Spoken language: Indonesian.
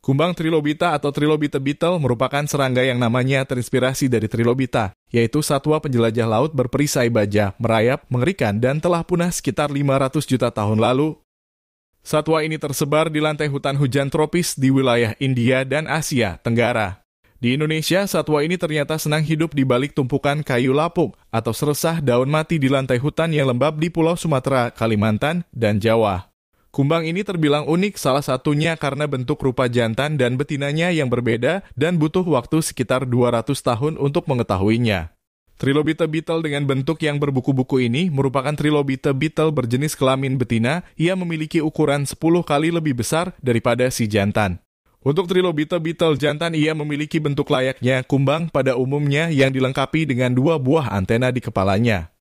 Kumbang trilobita atau trilobite beetle merupakan serangga yang namanya terinspirasi dari trilobita, yaitu satwa penjelajah laut berperisai baja, merayap, mengerikan, dan telah punah sekitar 500 juta tahun lalu. Satwa ini tersebar di lantai hutan hujan tropis di wilayah India dan Asia Tenggara. Di Indonesia, satwa ini ternyata senang hidup di balik tumpukan kayu lapuk atau seresah daun mati di lantai hutan yang lembab di Pulau Sumatera, Kalimantan, dan Jawa. Kumbang ini terbilang unik salah satunya karena bentuk rupa jantan dan betinanya yang berbeda dan butuh waktu sekitar 200 tahun untuk mengetahuinya. Trilobite beetle dengan bentuk yang berbuku-buku ini merupakan trilobite beetle berjenis kelamin betina Ia memiliki ukuran 10 kali lebih besar daripada si jantan. Untuk trilobite beetle jantan ia memiliki bentuk layaknya kumbang pada umumnya yang dilengkapi dengan dua buah antena di kepalanya.